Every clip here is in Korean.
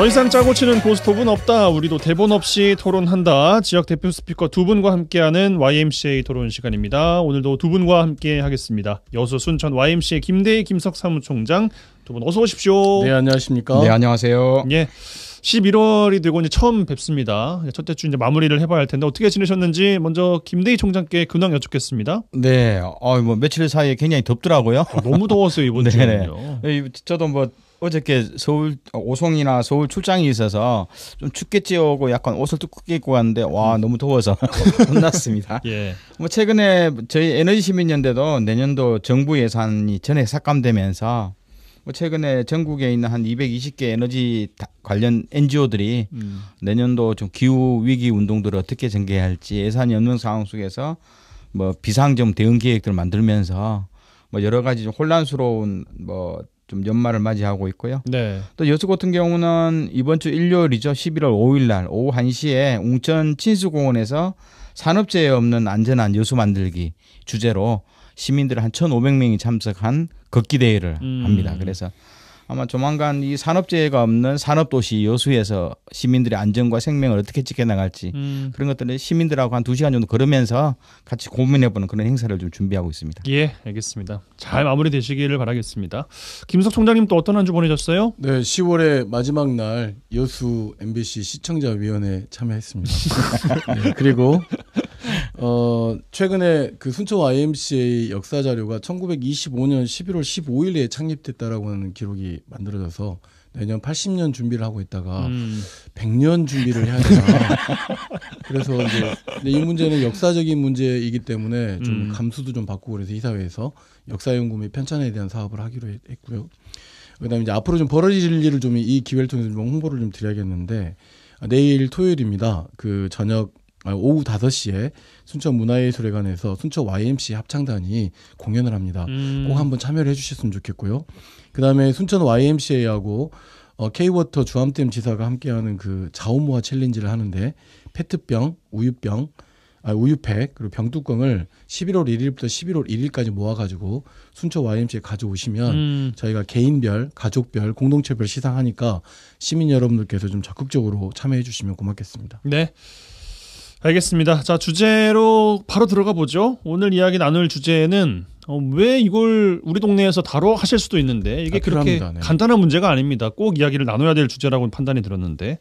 더 이상 짜고 치는 고스톱은 없다. 우리도 대본 없이 토론한다. 지역 대표 스피커 두 분과 함께하는 YMCA 토론 시간입니다. 오늘도 두 분과 함께 하겠습니다. 여수 순천 YMCA 김대희 김석 사무총장 두 분 어서 오십시오. 네 안녕하십니까. 네 안녕하세요. 예. 11월이 되고 이제 처음 뵙습니다. 예, 첫째 주 이제 마무리를 해봐야 할 텐데 어떻게 지내셨는지 먼저 김대희 총장께 근황 여쭙겠습니다. 네, 어뭐 며칠 사이에 굉장히 덥더라고요. 아, 너무 더웠어요 이번 네, 네. 주에요. 저도 뭐 어저께 서울 어, 오송이나 서울 출장이 있어서 좀 춥겠지요 고 약간 옷을 두껍게 입고 갔는데 와 음. 너무 더워서 혼났습니다. 예. 뭐 최근에 저희 에너지 시민연대도 내년도 정부 예산이 전액 삭감되면서 뭐 최근에 전국에 있는 한 220개 에너지 관련 NGO들이 음. 내년도 좀 기후 위기 운동들을 어떻게 전개 할지 예산이 없는 상황 속에서 뭐 비상점 대응 계획들 을 만들면서 뭐 여러 가지 좀 혼란스러운 뭐좀 연말을 맞이하고 있고요. 네. 또 여수 같은 경우는 이번 주 일요일이죠. 11월 5일 날 오후 1시에 웅천 친수공원에서 산업재해 없는 안전한 여수 만들기 주제로 시민들 한 1,500명이 참석한 걷기 대회를 음. 합니다. 그래서 아마 조만간 이 산업재해가 없는 산업도시 여수에서 시민들의 안전과 생명을 어떻게 지켜나갈지 음. 그런 것들을 시민들하고 한 두시간 정도 걸으면서 같이 고민해보는 그런 행사를 좀 준비하고 있습니다. 예, 알겠습니다. 잘 마무리되시기를 바라겠습니다. 김석 총장님 또 어떤 한 주 보내셨어요? 네, 10월의 마지막 날 여수 MBC 시청자위원회 참여했습니다. 네, 그리고 어, 최근에 그 순천 YMCA 역사 자료가 1925년 11월 15일에 창립됐다라고 하는 기록이 만들어져서 내년 80년 준비를 하고 있다가 음. 100년 준비를 해야 되나. 그래서 이제 이 문제는 역사적인 문제이기 때문에 좀 음. 감수도 좀 바꾸고 그래서 이사회에서 역사 연구 및 편찬에 대한 사업을 하기로 했고요. 그다음에 이제 앞으로 좀 벌어질 일을 좀 이 기회를 통해서 좀 홍보를 좀 드려야겠는데 아, 내일 토요일입니다. 그 저녁 오후 5시에 순천 문화예술회관에서 순천 YMC 합창단이 공연을 합니다. 음. 꼭 한번 참여를 해주셨으면 좋겠고요. 그 다음에 순천 YMCA하고 어, K워터 주암댐 지사가 함께하는 그 자원모아 챌린지를 하는데 페트병, 우유병, 아, 우유팩 그리고 병뚜껑을 11월 1일부터 11월 1일까지 모아가지고 순천 YMC에 가져오시면 음. 저희가 개인별, 가족별, 공동체별 시상하니까 시민 여러분들께서 좀 적극적으로 참여해 주시면 고맙겠습니다. 네. 알겠습니다. 자, 주제로 바로 들어가 보죠. 오늘 이야기 나눌 주제는 어, 왜 이걸 우리 동네에서 다뤄 하실 수도 있는데 이게 아, 그렇게 네. 간단한 문제가 아닙니다. 꼭 이야기를 나눠야 될 주제라고 판단이 들었는데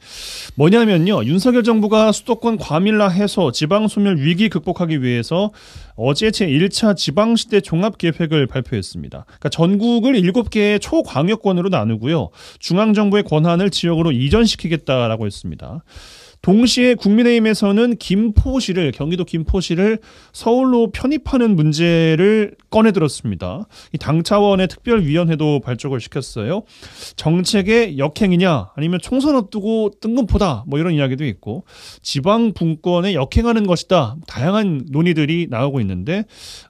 뭐냐면요. 윤석열 정부가 수도권 과밀라 해서 지방 소멸 위기 극복하기 위해서 어제 제1차 지방시대 종합계획을 발표했습니다. 그러니까 전국을 7개의 초광역권으로 나누고요. 중앙정부의 권한을 지역으로 이전시키겠다라고 했습니다. 동시에 국민의힘에서는 김포시를 경기도 김포시를 서울로 편입하는 문제를 꺼내 들었습니다. 당 차원의 특별위원회도 발족을 시켰어요. 정책의 역행이냐 아니면 총선 앞두고 뜬금포다 뭐 이런 이야기도 있고 지방 분권에 역행하는 것이다 다양한 논의들이 나오고 있는데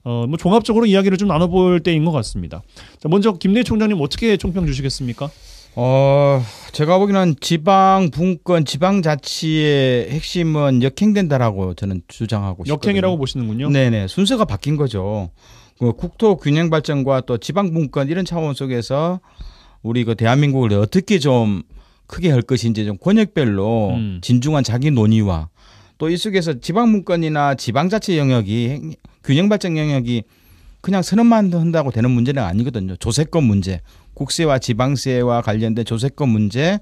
어, 뭐 종합적으로 이야기를 좀 나눠볼 때인 것 같습니다. 자, 먼저 김내 총장님 어떻게 총평 주시겠습니까? 어, 제가 보기에는 지방 분권, 지방 자치의 핵심은 역행된다라고 저는 주장하고 싶거든요. 역행이라고 보시는군요. 네네. 순서가 바뀐 거죠. 그 국토 균형 발전과 또 지방 분권 이런 차원 속에서 우리 그 대한민국을 어떻게 좀 크게 할 것인지 좀 권역별로 음. 진중한 자기 논의와 또 이 속에서 지방 분권이나 지방 자치 영역이 균형 발전 영역이 그냥 선언만 한다고 되는 문제는 아니거든요. 조세권 문제, 국세와 지방세와 관련된 조세권 문제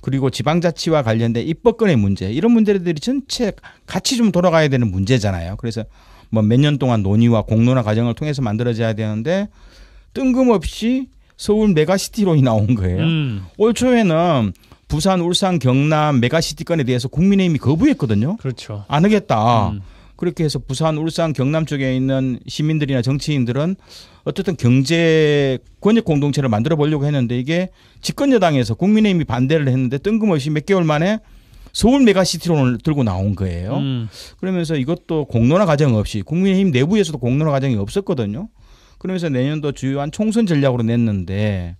그리고 지방자치와 관련된 입법권의 문제 이런 문제들이 전체 같이 좀 돌아가야 되는 문제잖아요. 그래서 뭐 몇 년 동안 논의와 공론화 과정을 통해서 만들어져야 되는데 뜬금없이 서울 메가시티론이 나온 거예요. 음. 올 초에는 부산, 울산, 경남 메가시티권에 대해서 국민의힘이 거부했거든요. 그렇죠. 안 하겠다. 음. 그렇게 해서 부산, 울산, 경남 쪽에 있는 시민들이나 정치인들은 어쨌든 경제 권역 공동체를 만들어 보려고 했는데 이게 집권 여당에서 국민의힘이 반대를 했는데 뜬금없이 몇 개월 만에 서울 메가시티론을 들고 나온 거예요. 음. 그러면서 이것도 공론화 과정 없이 국민의힘 내부에서도 공론화 과정이 없었거든요. 그러면서 내년도 주요한 총선 전략으로 냈는데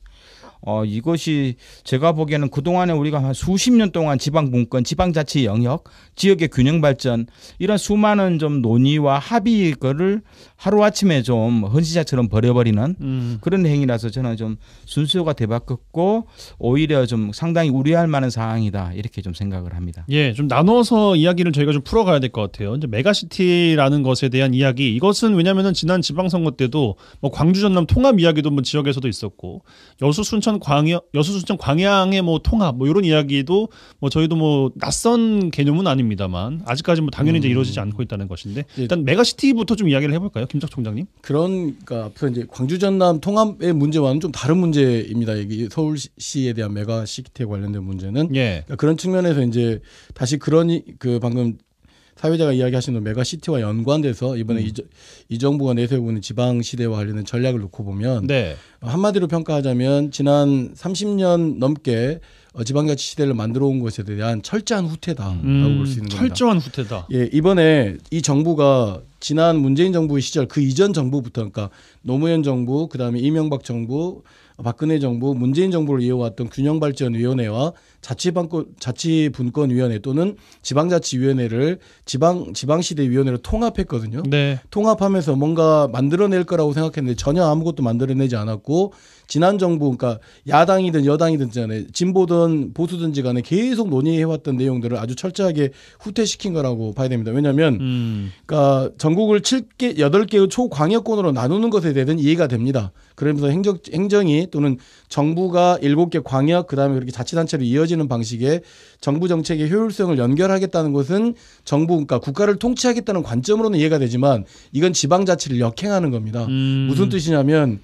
어, 이것이 제가 보기에는 그동안에 우리가 한 수십 년 동안 지방분권, 지방자치 영역, 지역의 균형 발전, 이런 수많은 좀 논의와 합의 거를 하루아침에 좀헌신자처럼 버려버리는 음. 그런 행위라서 저는 좀 순수요가 대박했고 오히려 좀 상당히 우려할 만한 사항이다. 이렇게 좀 생각을 합니다. 예, 좀 나눠서 이야기를 저희가 좀 풀어가야 될 것 같아요. 이제 메가시티라는 것에 대한 이야기. 이것은 왜냐면은 지난 지방선거 때도 뭐 광주 전남 통합 이야기도 뭐 지역에서도 있었고 여수 순천 순천 광양 여수 순천 광양의 뭐 통합 뭐 이런 이야기도 뭐 저희도 뭐 낯선 개념은 아닙니다만 아직까지 뭐 당연히 음. 이제 이루어지지 않고 있다는 것인데 예. 일단 메가시티부터 좀 이야기를 해볼까요, 김작 총장님? 그런 그러니까 앞서 이제 광주 전남 통합의 문제와는 좀 다른 문제입니다. 이게 서울시에 대한 메가시티에 관련된 문제는 예. 그러니까 그런 측면에서 이제 다시 그런 그 방금 사회자가 이야기하시는 그 메가시티와 연관돼서 이번에 음. 이, 이, 정부가 내세우고 있는 지방시대와 관련된 전략을 놓고 보면 네. 한마디로 평가하자면 지난 30년 넘게 어, 지방자치 시대를 만들어 온 것에 대한 철저한 후퇴다라고 음, 볼수 있는 철저한 겁니다. 철저한 후퇴다. 예, 이번에 이 정부가 지난 문재인 정부의 시절 그 이전 정부부터 그러니까 노무현 정부, 그다음에 이명박 정부, 박근혜 정부, 문재인 정부를 이어왔던 균형발전위원회와 자치방권, 자치분권위원회 또는 지방자치위원회를 지방 지방시대위원회를 통합했거든요. 네. 통합하면서 뭔가 만들어낼 거라고 생각했는데 전혀 아무것도 만들어내지 않았고 지난 정부 그러니까 야당이든 여당이든 간에 진보든 보수든지 간에 계속 논의해왔던 내용들을 아주 철저하게 후퇴시킨 거라고 봐야 됩니다. 왜냐하면 음. 그러니까 전국을 7개 8개의 초광역권으로 나누는 것에 대해서는 이해가 됩니다. 그러면서 행정, 행정이 또는 정부가 7개 광역 그다음에 그렇게 자치단체로 이어지는 방식의 정부 정책의 효율성을 연결하겠다는 것은 정부 그러니까 국가를 통치하겠다는 관점으로는 이해가 되지만 이건 지방자치를 역행하는 겁니다. 음. 무슨 뜻이냐면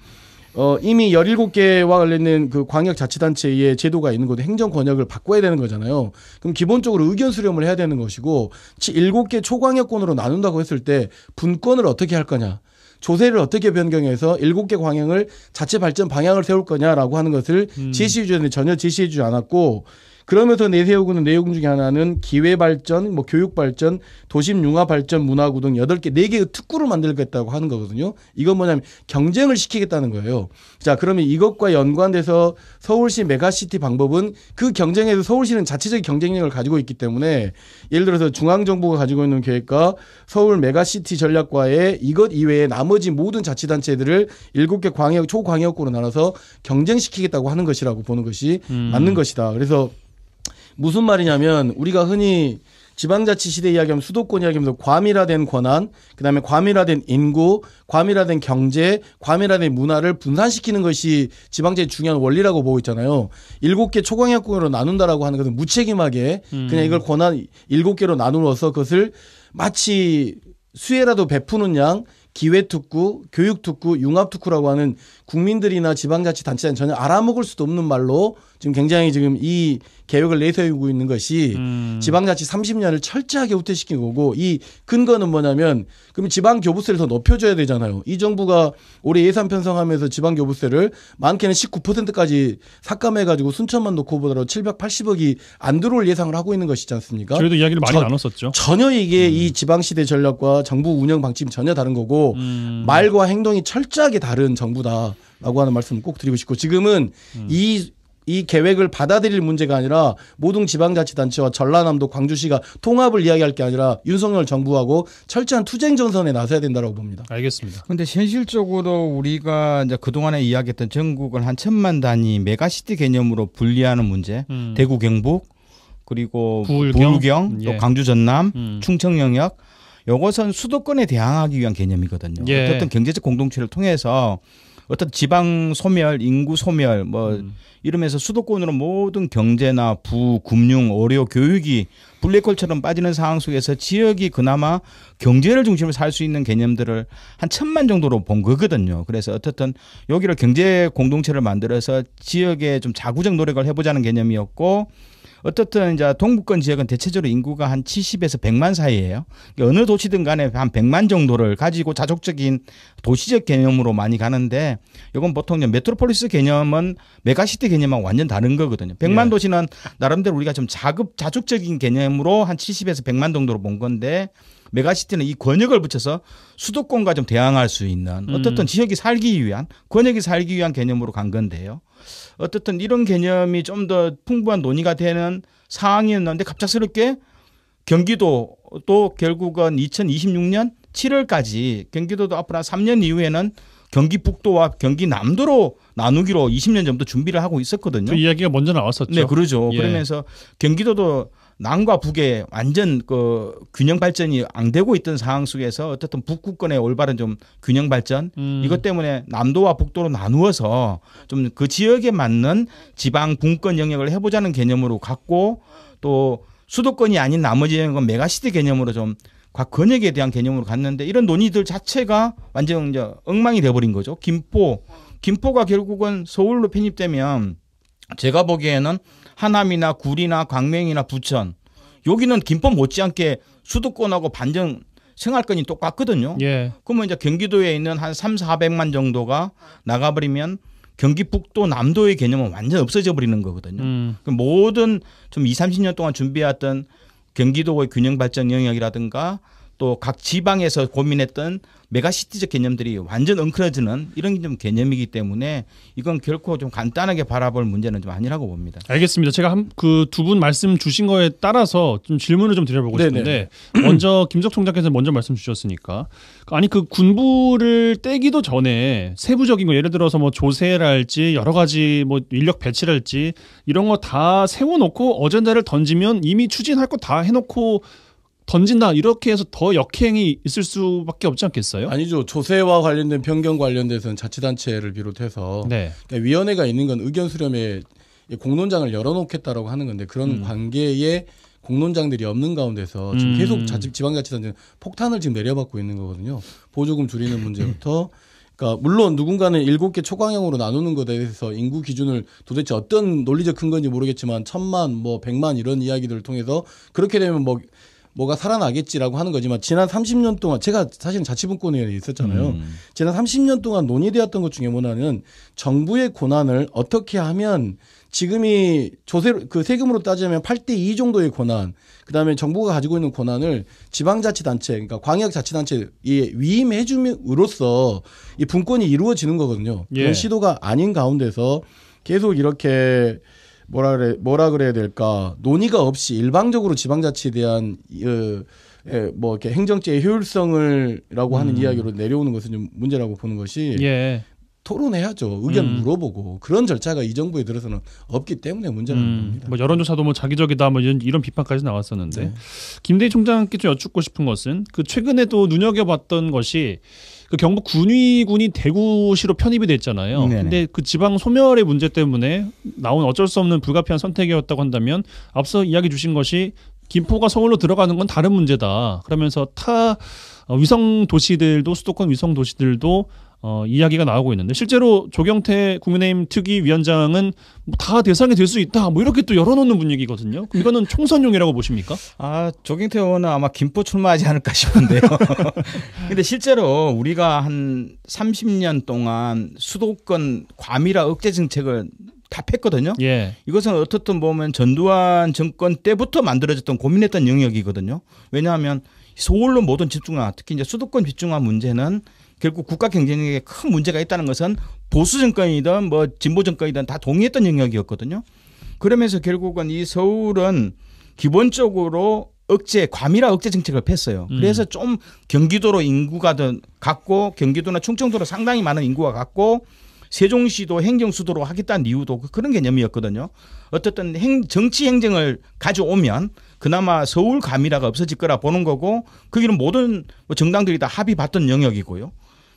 어, 이미 17개와 관련된 그 광역자치단체의 제도가 있는 곳에 행정 권역을 바꿔야 되는 거잖아요. 그럼 기본적으로 의견 수렴을 해야 되는 것이고 7개 초광역권으로 나눈다고 했을 때 분권을 어떻게 할 거냐. 조세를 어떻게 변경해서 일곱 개 광역을 자체 발전 방향을 세울 거냐라고 하는 것을 음. 제시해 주는데 전혀 제시해 주지 않았고 그러면서 내세우고는 내용 중에 하나는 기회 발전, 뭐 교육 발전, 도심 융화 발전, 문화구 등 여덟 개, 네 개의 특구를 만들겠다고 하는 거거든요. 이건 뭐냐면 경쟁을 시키겠다는 거예요. 자, 그러면 이것과 연관돼서 서울시 메가시티 방법은 그 경쟁에서 서울시는 자체적인 경쟁력을 가지고 있기 때문에 예를 들어서 중앙정부가 가지고 있는 계획과 서울 메가시티 전략과의 이것 이외에 나머지 모든 자치단체들을 일곱 개 광역, 초광역구로 나눠서 경쟁시키겠다고 하는 것이라고 보는 것이 음. 맞는 것이다. 그래서 무슨 말이냐면 우리가 흔히 지방자치 시대 이야기하면 수도권 이야기하면서 과밀화된 권한, 그다음에 과밀화된 인구, 과밀화된 경제, 과밀화된 문화를 분산시키는 것이 지방자치의 중요한 원리라고 보고 있잖아요. 일곱 개초강약국으로 나눈다라고 하는 것은 무책임하게 음. 그냥 이걸 권한 일곱 개로 나누어서 그것을 마치 수혜라도 베푸는 양 기회특구, 교육특구, 융합특구라고 하는 국민들이나 지방자치단체는 전혀 알아먹을 수도 없는 말로 지금 굉장히 지금 이 계획을 내세우고 있는 것이 음. 지방자치 30년을 철저하게 후퇴시킨 거고 이 근거는 뭐냐면 그럼 지방교부세를 더 높여줘야 되잖아요. 이 정부가 올해 예산 편성하면서 지방교부세를 많게는 19%까지 삭감해가지고 순천만 놓고 보더라도 780억이 안 들어올 예상을 하고 있는 것이지 않습니까? 저희도 이야기를 많이 저, 나눴었죠. 전혀 이게 음. 이 지방시대 전략과 정부 운영 방침 이 전혀 다른 거고 음. 말과 행동이 철저하게 다른 정부다. 라고 하는 말씀 꼭 드리고 싶고 지금은 음. 이이 계획을 받아들일 문제가 아니라 모든 지방자치단체와 전라남도 광주시가 통합을 이야기할 게 아니라 윤석열 정부하고 철저한 투쟁 전선에 나서야 된다고 봅니다. 알겠습니다. 근데 현실적으로 우리가 이제 그동안에 이야기했던 전국을 한 천만 단위 메가시티 개념으로 분리하는 문제, 음. 대구 경북 그리고 부울경, 부울경 예. 또 광주 전남, 음. 충청 영역 이것은 수도권에 대항하기 위한 개념이거든요. 예. 어떤 경제적 공동체를 통해서 어떤 지방 소멸, 인구 소멸 뭐 음. 이러면서 수도권으로 모든 경제나 부, 금융, 의료, 교육이 블랙홀처럼 빠지는 상황 속에서 지역이 그나마 경제를 중심으로 살 수 있는 개념들을 한 천만 정도로 본 거거든요. 그래서 어쨌든 여기를 경제 공동체를 만들어서 지역에 좀 자구적 노력을 해보자는 개념이었고 어떻든 이제 동북권 지역은 대체적으로 인구가 한 70에서 100만 사이예요. 그러니까 어느 도시든 간에 한 100만 정도를 가지고 자족적인 도시적 개념으로 많이 가는데 이건 보통 메트로폴리스 개념은 메가시티 개념하고 완전 다른 거거든요. 100만 예. 도시는 나름대로 우리가 좀 자급 자족적인 개념으로 한 70에서 100만 정도로 본 건데 메가시티는 이 권역을 붙여서 수도권과 좀 대항할 수 있는 음. 어떻든 음. 지역이 살기 위한 권역이 살기 위한 개념으로 간 건데요. 어떻든 이런 개념이 좀 더 풍부한 논의가 되는 상황이었는데 갑작스럽게 경기도도 결국은 2026년 7월까지 경기도도 앞으로 한 3년 이후에는 경기 북도와 경기 남도로 나누기로 20년 정도 준비를 하고 있었거든요. 그 이야기가 먼저 나왔었죠. 네, 그러죠. 예. 그러면서 경기도도 남과 북의 완전 그 균형 발전이 안 되고 있던 상황 속에서 어쨌든 북극권의 올바른 좀 균형 발전 음. 이것 때문에 남도와 북도로 나누어서 좀 그 지역에 맞는 지방 분권 영역을 해보자는 개념으로 갖고 또 수도권이 아닌 나머지 영역은 메가시티 개념으로 좀과 권역에 대한 개념으로 갔는데 이런 논의들 자체가 완전 엉망이 돼버린 거죠. 김포 김포가 결국은 서울로 편입되면 제가 보기에는 하남이나 구리나 광명이나 부천 여기는 김포 못지않게 수도권하고 반정 생활권이 똑같거든요. 예. 그러면 이제 경기도에 있는 한 3, 400만 정도가 나가버리면 경기북도 남도의 개념은 완전 없어져 버리는 거거든요. 음. 모든 좀 20, 30년 동안 준비해던 경기도의 균형 발전 영역이라든가 또각 지방에서 고민했던 메가시티적 개념들이 완전 엉클어지는 이런 좀 개념이기 때문에 이건 결코 좀 간단하게 바라볼 문제는 좀 아니라고 봅니다. 알겠습니다. 제가 그두 분 말씀 주신 거에 따라서 좀 질문을 좀 드려보고 네네. 싶은데 먼저 김석 총장께서 먼저 말씀 주셨으니까 아니 그 군부를 떼기도 전에 세부적인 거 예를 들어서 뭐 조세랄지 여러 가지 뭐 인력 배치랄지 이런 거 다 세워놓고 어젠다를 던지면 이미 추진할 거 다 해놓고 던진다 이렇게 해서 더 역행이 있을 수밖에 없지 않겠어요? 아니죠. 조세와 관련된 변경 관련돼서는 자치단체를 비롯해서 네. 그러니까 위원회가 있는 건 의견 수렴에 공론장을 열어놓겠다라고 하는 건데 그런 음. 관계에 공론장들이 없는 가운데서 지금 음. 계속 자치, 지방자치단체는 폭탄을 지금 내려받고 있는 거거든요. 보조금 줄이는 문제부터 그러니까 물론 누군가는 일곱 개 초강형으로 나누는 것에 대해서 인구 기준을 도대체 어떤 논리적 근거인지 모르겠지만 천만 뭐 백만 이런 이야기들을 통해서 그렇게 되면 뭐 뭐가 살아나겠지라고 하는 거지만 지난 30년 동안 제가 사실 자치분권위원회에 있었잖아요. 음. 지난 30년 동안 논의되었던 것 중에 뭐냐는 정부의 권한을 어떻게 하면 지금이 조세 그 세금으로 따지면 8대 2 정도의 권한, 그다음에 정부가 가지고 있는 권한을 지방자치단체, 그러니까 광역자치단체에 위임해 줌으로써 이 분권이 이루어지는 거거든요. 예. 그런 시도가 아닌 가운데서 계속 이렇게 뭐라 그래 뭐라 그래야 될까 논의가 없이 일방적으로 지방자치에 대한 어, 예, 뭐 이렇게 행정제의 효율성을라고 하는 음. 이야기로 내려오는 것은 좀 문제라고 보는 것이 예. 토론해야죠. 의견 음. 물어보고 그런 절차가 이 정부에 들어서는 없기 때문에 문제는 음. 겁니다. 뭐 여론조사도 뭐 자기적이다 뭐 이런, 이런 비판까지 나왔었는데 네. 김대희 총장께 좀 여쭙고 싶은 것은 그 최근에 도 눈여겨봤던 것이 그 경북 군위군이 대구시로 편입이 됐잖아요. 음, 네네. 근데 그 지방 소멸의 문제 때문에 나온 어쩔 수 없는 불가피한 선택이었다고 한다면 앞서 이야기 주신 것이 김포가 서울로 들어가는 건 다른 문제다. 그러면서 타 어, 위성 도시들도 수도권 위성 도시들도 어, 이야기가 나오고 있는데 실제로 조경태 국민의힘 특위 위원장은 뭐 다 대상이 될 수 있다 뭐 이렇게 또 열어놓는 분위기거든요. 이거는 총선용이라고 보십니까? 아 조경태 의원은 아마 김포 출마하지 않을까 싶은데요. 근데 실제로 우리가 한 30년 동안 수도권 과밀화 억제 정책을 답했거든요. 예. 이것은 어떻든 보면 전두환 정권 때부터 만들어졌던 고민했던 영역이거든요. 왜냐하면 서울로 모든 집중화, 특히 이제 수도권 집중화 문제는 결국 국가 경쟁력에 큰 문제가 있다는 것은 보수 정권이든 뭐 진보 정권이든 다 동의했던 영역이었거든요. 그러면서 결국은 이 서울은 기본적으로 억제 과밀화 억제 정책을 폈어요. 음. 그래서 음. 좀 경기도로 인구가 더 같고 경기도나 충청도로 상당히 많은 인구가 같고 세종시도 행정수도로 하겠다는 이유도 그 그런 개념이었거든요. 어쨌든 행, 정치 행정을 가져오면 그나마 서울 과밀화가 없어질 거라 보는 거고 그기는 모든 뭐 정당들이 다 합의 받던 영역이고요.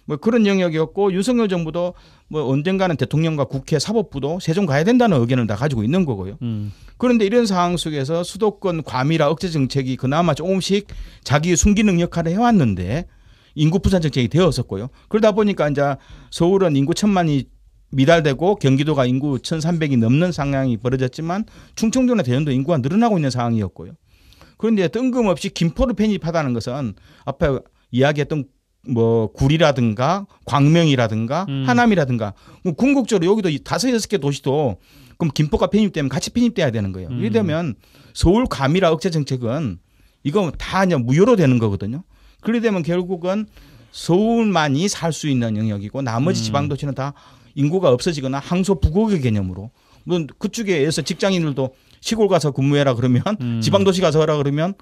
뭐 그런 영역이었고 윤석열 정부도 뭐 언젠가는 대통령과 국회 사법부도 세종 가야 된다는 의견을 다 가지고 있는 거고요. 음. 그런데 이런 상황 속에서 수도권 과밀화 억제 정책이 그나마 조금씩 자기 의 숨기는 역할을 해왔는데 인구 부산 정책이 되었었고요. 그러다 보니까 이제 서울은 인구 천만이 미달되고 경기도가 인구 1 3 0 0이 넘는 상황이 벌어졌지만 충청도나 대전도 인구가 늘어나고 있는 상황이었고요. 그런데 뜬금없이 김포를 편입하다는 것은 앞에 이야기했던 뭐 구리라든가 광명이라든가 음. 하남이라든가 뭐 궁극적으로 여기도 다섯 여섯 개 도시도 그럼 김포가 편입되면 같이 편입돼야 되는 거예요. 음. 이러면 서울 감이라 억제 정책은 이거 다 그냥 무효로 되는 거거든요. 그래 되면 결국은 서울만이 살 수 있는 영역이고 나머지 음. 지방 도시는 다 인구가 없어지거나 항소 부곡의 개념으로 물론 그쪽에서 직장인들도 시골 가서 근무해라 그러면 음. 지방 도시 가서 하라 그러면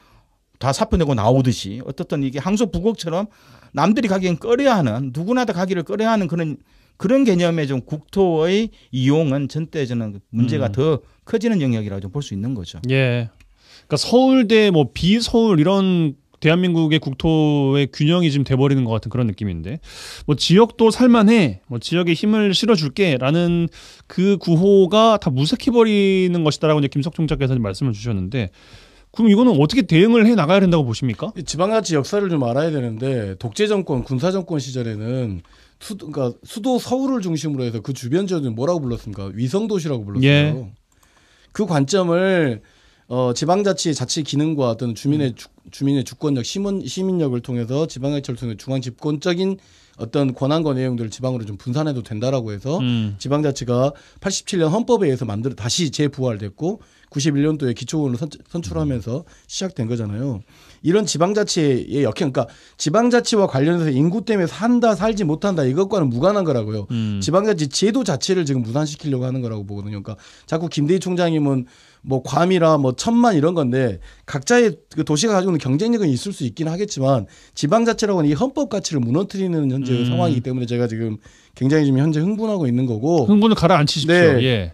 다 사표 내고 나오듯이 어떻든 이게 항소부곡처럼 남들이 가기엔 꺼려 하는 누구나 다 가기를 꺼려 하는 그런 그런 개념의 좀 국토의 이용은 전때 저는 문제가 음. 더 커지는 영역이라고 좀 볼 수 있는 거죠. 예. 그러니까 서울대 뭐 비서울 이런 대한민국의 국토의 균형이 지금 돼버리는 것 같은 그런 느낌인데 뭐 지역도 살만해 뭐 지역에 힘을 실어줄게라는 그 구호가 다 무색해버리는 것이다라고 이제 김석 총장께서 말씀을 주셨는데 그럼 이거는 어떻게 대응을 해 나가야 된다고 보십니까? 지방자치 역사를 좀 알아야 되는데 독재 정권, 군사 정권 시절에는 수 그러니까 수도 서울을 중심으로 해서 그 주변 지역을 뭐라고 불렀습니까? 위성 도시라고 불렀어요. 예. 그 관점을 어, 지방자치 자치 기능과 어떤 주민의 음. 주, 민의 주권력, 시민 시민력을 통해서 지방자치를 통해 중앙 집권적인 어떤 권한과 내용들을 지방으로 좀 분산해도 된다라고 해서 음. 지방자치가 87년 헌법에 의해서 만들어 다시 재부활됐고 91년도에 기초원을 선출하면서 시작된 거잖아요. 이런 지방자치의 역행, 그러니까 지방자치와 관련해서 인구 때문에 산다, 살지 못한다 이것과는 무관한 거라고요. 음. 지방자치 제도 자체를 지금 무산시키려고 하는 거라고 보거든요. 그러니까 자꾸 김대희 총장님은 뭐 괌이라 뭐 천만 이런 건데 각자의 그 도시가 가지고 있는 경쟁력은 있을 수 있긴 하겠지만 지방자치라고는 이 헌법 가치를 무너뜨리는 현재 음. 상황이기 때문에 제가 지금 굉장히 지금 현재 흥분하고 있는 거고 흥분을 가라앉히십시오. 네. 예.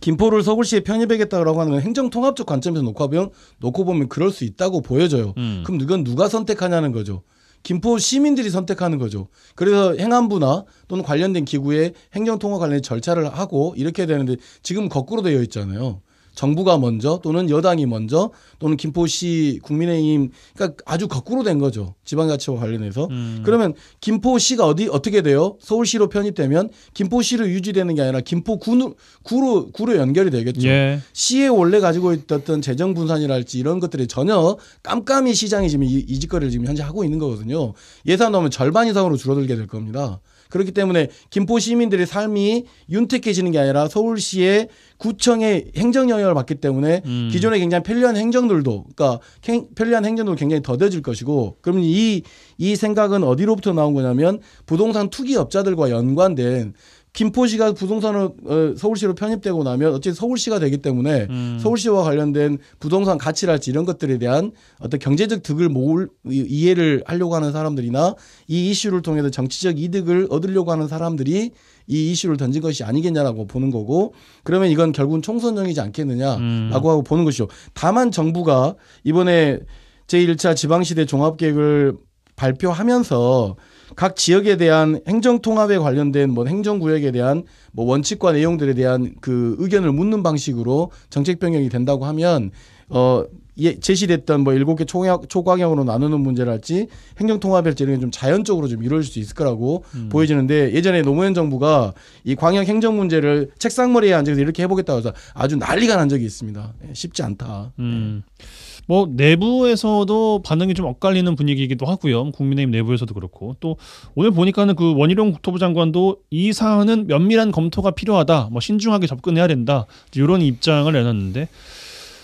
김포를 서울시에 편입하겠다라고 하는 행정통합적 관점에서 놓고 보면 놓고 보면 그럴 수 있다고 보여져요. 음. 그럼 누건 누가 선택하냐는 거죠. 김포 시민들이 선택하는 거죠. 그래서 행안부나 또는 관련된 기구에 행정통합 관련 절차를 하고 이렇게 되는데 지금 거꾸로 되어 있잖아요. 정부가 먼저 또는 여당이 먼저 또는 김포시 국민의힘 그러니까 아주 거꾸로 된 거죠 지방자치와 관련해서 음. 그러면 김포시가 어디 어떻게 돼요 서울시로 편입되면 김포시로 유지되는 게 아니라 김포군으로 구로 구로 연결이 되겠죠 예. 시에 원래 가지고 있던 재정 분산이랄지 이런 것들이 전혀 깜깜이 시장이 지금 이, 이 짓거리를 지금 현재 하고 있는 거거든요 예산 넣으면 절반 이상으로 줄어들게 될 겁니다. 그렇기 때문에 김포 시민들의 삶이 윤택해지는 게 아니라 서울시의 구청의 행정 영향을 받기 때문에 음. 기존에 굉장히 편리한 행정들도 그러니까 행, 편리한 행정도 굉장히 더뎌질 것이고 그러면 이 이 생각은 어디로부터 나온 거냐면 부동산 투기업자들과 연관된 김포시가 부동산을 어, 서울시로 편입되고 나면 어쨌든 서울시가 되기 때문에 음. 서울시와 관련된 부동산 가치랄지 이런 것들에 대한 어떤 경제적 득을 모을 이해를 하려고 하는 사람들이나 이 이슈를 통해서 정치적 이득을 얻으려고 하는 사람들이 이 이슈를 던진 것이 아니겠냐라고 보는 거고 그러면 이건 결국은 총선정이지 않겠느냐라고 음. 하고 보는 것이죠. 다만 정부가 이번에 제1차 지방시대 종합계획을 발표하면서 각 지역에 대한 행정 통합에 관련된 뭐 행정 구역에 대한 뭐 원칙과 내용들에 대한 그 의견을 묻는 방식으로 정책 변경이 된다고 하면 어 예, 제시됐던 뭐 일곱 개 초과형으로 나누는 문제랄지 행정 통합일지 이런 게좀 자연적으로 좀 이루어질 수 있을 거라고 음. 보여지는데 예전에 노무현 정부가 이 광역 행정 문제를 책상머리에 앉아서 이렇게 해보겠다고 해서 아주 난리가 난 적이 있습니다. 예, 쉽지 않다. 음. 예. 뭐 내부에서도 반응이 좀 엇갈리는 분위기이기도 하고요. 국민의힘 내부에서도 그렇고 또 오늘 보니까는 그 원희룡 국토부 장관도 이 사안은 면밀한 검토가 필요하다. 뭐 신중하게 접근해야 된다. 이런 입장을 내놨는데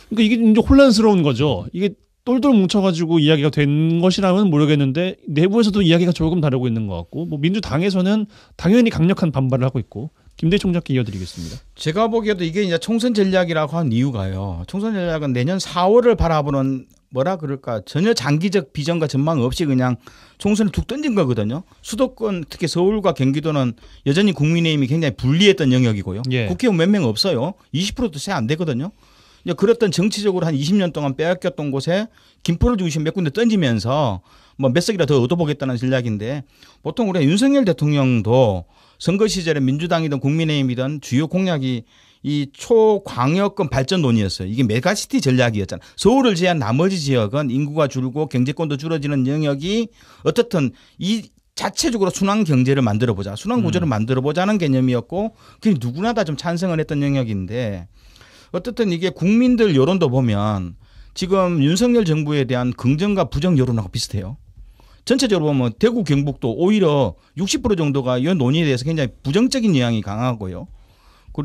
그러니까 이게 이제 혼란스러운 거죠. 이게 똘똘 뭉쳐가지고 이야기가 된 것이라면 모르겠는데 내부에서도 이야기가 조금 다르고 있는 것 같고 뭐 민주당에서는 당연히 강력한 반발을 하고 있고 김대 총장께 이어드리겠습니다. 제가 보기에도 이게 이제 총선 전략이라고 한 이유가요. 총선 전략은 내년 4월을 바라보는 뭐라 그럴까 전혀 장기적 비전과 전망 없이 그냥 총선을 툭 던진 거거든요. 수도권 특히 서울과 경기도는 여전히 국민의힘이 굉장히 불리했던 영역이고요. 예. 국회의원 몇 명 없어요. 20%도 세안 되거든요. 그랬던 정치적으로 한 20년 동안 빼앗겼던 곳에 김포를 중심 몇 군데 던지면서 뭐몇 석이라 더 얻어보겠다는 전략인데 보통 우리가 윤석열 대통령도 선거 시절에 민주당이든 국민의힘이든 주요 공약이 이 초광역권 발전논의였어요 이게 메가시티 전략이었잖아. 요 서울을 제한 나머지 지역은 인구가 줄고 경제권도 줄어지는 영역이 어떻든 이 자체적으로 순환 경제를 만들어 보자. 순환 구조를 음. 만들어 보자는 개념이었고 그게 누구나 다 좀 찬성을 했던 영역인데 어떻든 이게 국민들 여론도 보면 지금 윤석열 정부에 대한 긍정과 부정 여론하고 비슷해요. 전체적으로 보면 대구 경북도 오히려 60% 정도가 이 논의에 대해서 굉장히 부정적인 영향이 강하고요.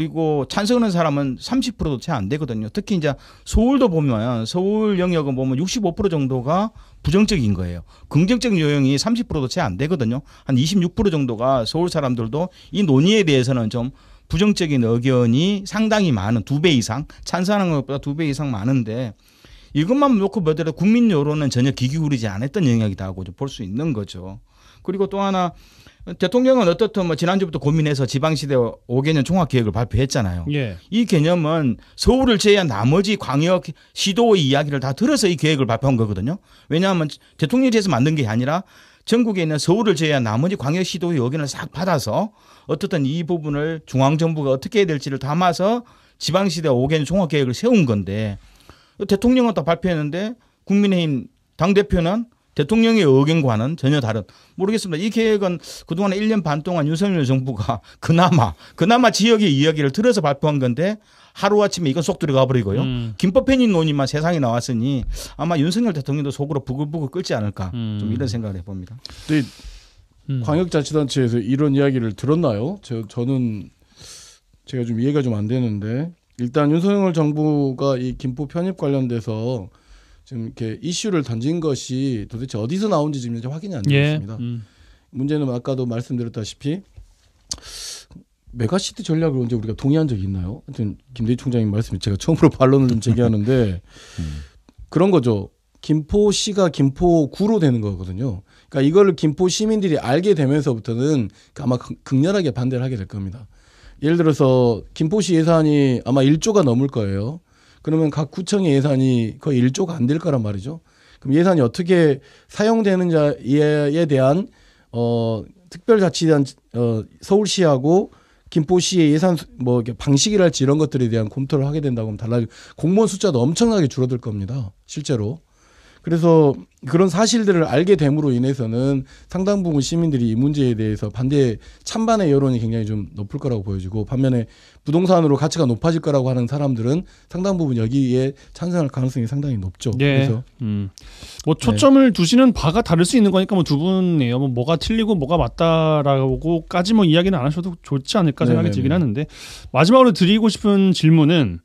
그리고 찬성하는 사람은 30%도 채 안 되거든요. 특히 이제 서울도 보면 서울 영역은 보면 65% 정도가 부정적인 거예요. 긍정적인 요인이 30%도 채 안 되거든요. 한 26% 정도가 서울 사람들도 이 논의에 대해서는 좀 부정적인 의견이 상당히 많은 두 배 이상 찬성하는 것보다 두 배 이상 많은데 이것만 놓고 보더라도 국민 여론은 전혀 기기울이지 않았던 영역이라고 볼 수 있는 거죠. 그리고 또 하나 대통령은 어떻든 뭐 지난주부터 고민해서 지방시대 5개년 종합계획을 발표했잖아요. 예. 이 개념은 서울을 제외한 나머지 광역 시도의 이야기를 다 들어서 이 계획을 발표한 거거든요. 왜냐하면 대통령이에서 만든 게 아니라 전국에 있는 서울을 제외한 나머지 광역 시도의 의견을 싹 받아서 어떻든 이 부분을 중앙정부가 어떻게 해야 될지를 담아서 지방시대 5개년 종합계획을 세운 건데 대통령은 다 발표했는데 국민의힘 당대표는 대통령의 의견과는 전혀 다른 모르겠습니다. 이 계획은 그동안 1년 반 동안 윤석열 정부가 그나마 그나마 지역의 이야기를 들어서 발표한 건데 하루아침에 이건 속 들어가 버리고요. 음. 김법현이 논의만 세상에 나왔으니 아마 윤석열 대통령도 속으로 부글부글 끓지 않을까 음. 좀 이런 생각을 해봅니다. 네, 음. 광역자치단체에서 이런 이야기를 들었나요? 저, 저는 제가 좀 이해가 좀 안 되는데 일단 윤석열 정부가 이 김포 편입 관련돼서 지금 이렇게 이슈를 던진 것이 도대체 어디서 나온지 지금 이제 확인이 안 되고 예, 습니다 음. 문제는 아까도 말씀드렸다시피 메가시티 전략을 언제 우리가 동의한 적이 있나요? 하여튼 김대희 총장님 말씀이 제가 처음으로 반론을 좀 제기하는데 음. 그런 거죠. 김포시가 김포구로 되는 거거든요. 그러니까 이걸 김포 시민들이 알게 되면서부터는 아마 극, 렬하게 반대를 하게 될 겁니다. 예를 들어서 김포시 예산이 아마 1조가 넘을 거예요. 그러면 각 구청의 예산이 거의 1조가 안 될 거란 말이죠. 그럼 예산이 어떻게 사용되는지에 대한 어 특별자치단 어 서울시하고 김포시의 예산 뭐 방식이랄지 이런 것들에 대한 검토를 하게 된다고 하면 달라지고 공무원 숫자도 엄청나게 줄어들 겁니다. 실제로. 그래서 그런 사실들을 알게 됨으로 인해서는 상당 부분 시민들이 이 문제에 대해서 반대 찬반의 여론이 굉장히 좀 높을 거라고 보여지고 반면에 부동산으로 가치가 높아질 거라고 하는 사람들은 상당 부분 여기에 찬성할 가능성이 상당히 높죠. 네. 그래서 음. 뭐 초점을 네. 두시는 바가 다를 수 있는 거니까 뭐 두 분이에요. 뭐 뭐가 틀리고 뭐가 맞다라고까지 뭐 이야기는 안 하셔도 좋지 않을까 네, 생각이 네네네. 들긴 네. 하는데 마지막으로 드리고 싶은 질문은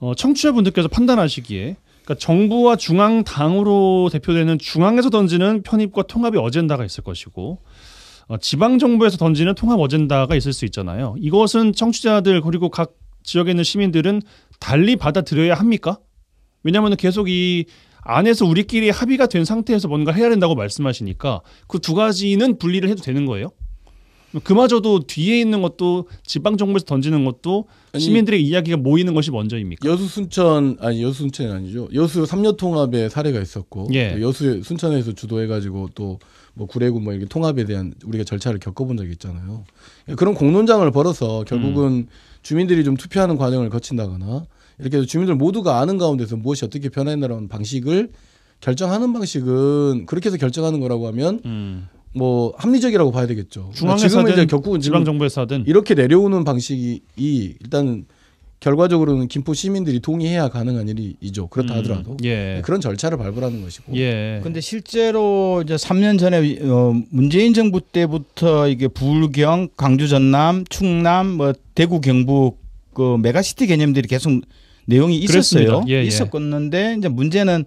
어, 청취자분들께서 판단하시기에 그러니까 정부와 중앙 당으로 대표되는 중앙에서 던지는 편입과 통합이 어젠다가 있을 것이고 어, 지방 정부에서 던지는 통합 어젠다가 있을 수 있잖아요. 이것은 청취자들 그리고 각 지역에 있는 시민들은 달리 받아들여야 합니까? 왜냐하면 계속 이 안에서 우리끼리 합의가 된 상태에서 뭔가 해야 된다고 말씀하시니까 그 두 가지는 분리를 해도 되는 거예요? 그마저도 뒤에 있는 것도 지방 정부에서 던지는 것도 아니, 시민들의 이야기가 모이는 것이 먼저입니까? 여수 순천 아니 여수 순천 아니죠. 여수 삼녀 통합의 사례가 있었고 예. 여수 순천에서 주도해가지고 또뭐 구례구 뭐 이렇게 통합에 대한 우리가 절차를 겪어본 적이 있잖아요. 예, 그런 공론장을 벌어서 결국은 음. 주민들이 좀 투표하는 과정을 거친다거나 이렇게 해서 주민들 모두가 아는 가운데서 무엇이 어떻게 변화했나라는 방식을 결정하는 방식은 그렇게 해서 결정하는 거라고 하면 음. 뭐 합리적이라고 봐야 되겠죠. 중앙에서 든 결국은 지방 정부에서 하든 이렇게 내려오는 방식이 일단 결과적으로는 김포 시민들이 동의해야 가능한 일이죠. 그렇다 음, 하더라도 예. 네, 그런 절차를 발으하는 것이고. 그런데 예. 실제로 이제 3년 전에 어 문재인 정부 때부터 이게 불경 강주 전남, 충남, 뭐 대구 경북 그 메가시티 개념들이 계속 내용이 있었어요. 예, 예. 있었었는데 이제 문제는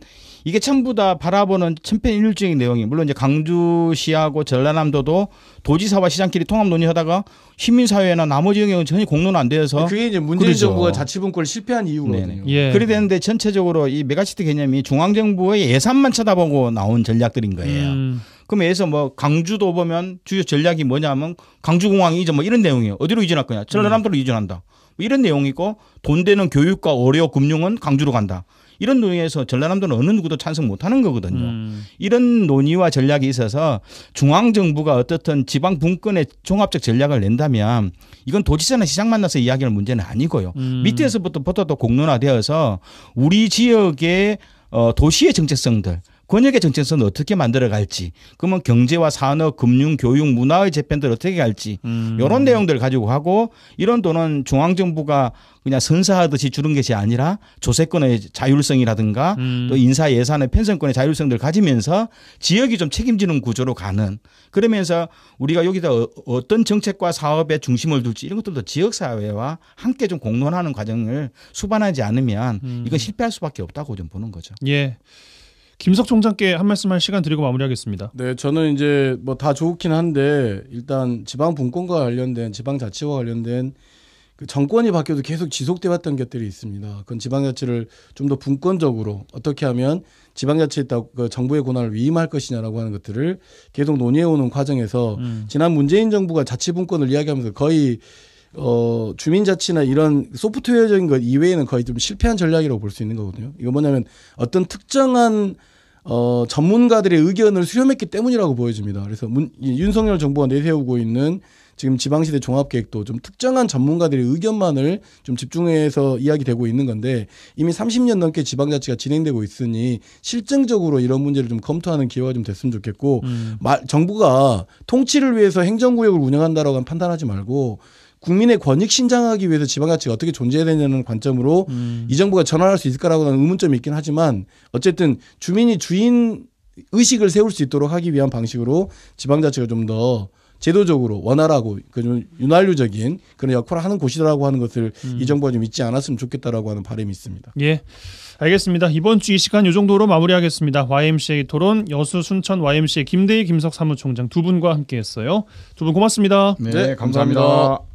이게 전부 다 바라보는 챔피언 일률적인 내용이 물론 이제 강주시하고 전라남도도 도지사와 시장끼리 통합 논의하다가 시민사회나 나머지 영역은 전혀 공론 안 되어서 그게 이제 문재인 그렇죠. 정부가 자치분권을 실패한 이유거든요. 예. 예. 그래 되는데 전체적으로 이 메가시티 개념이 중앙정부의 예산만 쳐다보고 나온 전략들인 거예요. 음. 그럼 예서 뭐 강주도 보면 주요 전략이 뭐냐면 강주공항 이전 뭐 이런 내용이에요. 어디로 이전할 거냐? 전라남도로 음. 이전한다. 뭐 이런 내용이고 돈 되는 교육과 의료 금융은 강주로 간다. 이런 논의에서 전라남도는 어느 누구도 찬성 못하는 거거든요. 음. 이런 논의와 전략이 있어서 중앙 정부가 어떻든 지방 분권의 종합적 전략을 낸다면 이건 도지사나 시장 만나서 이야기할 문제는 아니고요. 음. 밑에서부터 보다 더 공론화되어서 우리 지역의 어, 도시의 정체성들 권역의 정체성을 어떻게 만들어 갈지 그러면 경제와 산업 금융 교육 문화의 재편들 어떻게 갈지 음. 이런 내용들을 가지고 하고 이런 돈은 중앙정부가 그냥 선사하듯이 주는 것이 아니라 조세권의 자율성이라든가 음. 또 인사 예산의 편성권의 자율성을 들 가지면서 지역이 좀 책임지는 구조로 가는 그러면서 우리가 여기다 어, 어떤 정책과 사업에 중심을 둘지 이런 것들도 지역 사회와 함께 좀 공론하는 과정을 수반하지 않으면 음. 이건 실패할 수밖에 없다고 좀 보는 거죠. 예. 김석 총장께 한 말씀 할 시간 드리고 마무리하겠습니다. 네, 저는 이제 뭐 다 좋긴 한데 일단 지방 분권과 관련된 지방 자치와 관련된 그 정권이 바뀌어도 계속 지속돼 왔던 것들이 있습니다. 그건 지방자치를 좀 더 분권적으로 어떻게 하면 지방자치에 그 정부의 권한을 위임할 것이냐라고 하는 것들을 계속 논의해오는 과정에서 음. 지난 문재인 정부가 자치분권을 이야기하면서 거의 어, 주민자치나 이런 소프트웨어적인 것 이외에는 거의 좀 실패한 전략이라고 볼 수 있는 거거든요. 이거 뭐냐면 어떤 특정한 어, 전문가들의 의견을 수렴했기 때문이라고 보여집니다. 그래서 문, 윤석열 정부가 내세우고 있는 지금 지방시대 종합계획도 좀 특정한 전문가들의 의견만을 좀 집중해서 이야기되고 있는 건데 이미 30년 넘게 지방자치가 진행되고 있으니 실증적으로 이런 문제를 좀 검토하는 기회가 좀 됐으면 좋겠고 음. 마, 정부가 통치를 위해서 행정구역을 운영한다라고 판단하지 말고 국민의 권익 신장하기 위해서 지방자치가 어떻게 존재해야 되냐는 관점으로 음. 이 정부가 전환할 수 있을까라고 하는 의문점이 있긴 하지만 어쨌든 주민이 주인 의식을 세울 수 있도록 하기 위한 방식으로 지방자치가 좀 더 제도적으로 원활하고 그좀 윤활유적인 그런 역할을 하는 곳이라고 하는 것을 음. 이 정부가 좀 잊지 않았으면 좋겠다라고 하는 바람이 있습니다. 예, 알겠습니다. 이번 주 이 시간 이 정도로 마무리하겠습니다. YMCA 토론 여수 순천 YMCA 김대희 김석 사무총장 두 분과 함께했어요. 두 분 고맙습니다. 네, 네 감사합니다. 감사합니다.